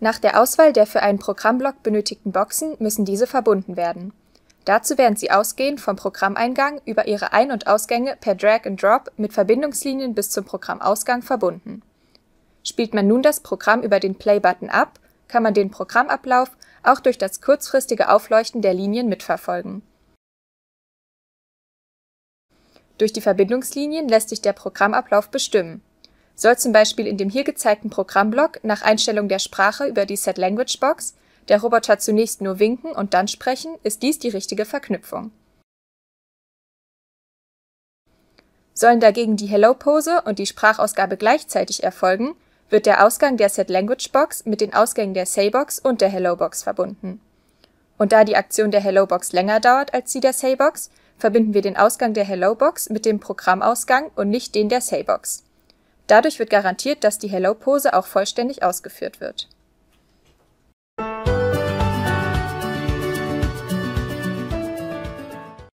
Nach der Auswahl der für einen Programmblock benötigten Boxen müssen diese verbunden werden. Dazu werden sie ausgehend vom Programmeingang über ihre Ein und Ausgänge per Drag and Drop mit Verbindungslinien bis zum Programmausgang verbunden. Spielt man nun das Programm über den Play-Button ab, kann man den Programmablauf auch durch das kurzfristige Aufleuchten der Linien mitverfolgen. Durch die Verbindungslinien lässt sich der Programmablauf bestimmen soll zum Beispiel in dem hier gezeigten Programmblock nach Einstellung der Sprache über die Set-Language-Box der Roboter zunächst nur winken und dann sprechen, ist dies die richtige Verknüpfung. Sollen dagegen die Hello-Pose und die Sprachausgabe gleichzeitig erfolgen, wird der Ausgang der Set-Language-Box mit den Ausgängen der Say-Box und der Hello-Box verbunden. Und da die Aktion der Hello-Box länger dauert als die der Say-Box, verbinden wir den Ausgang der Hello-Box mit dem Programmausgang und nicht den der Say-Box. Dadurch wird garantiert, dass die Hello-Pose auch vollständig ausgeführt wird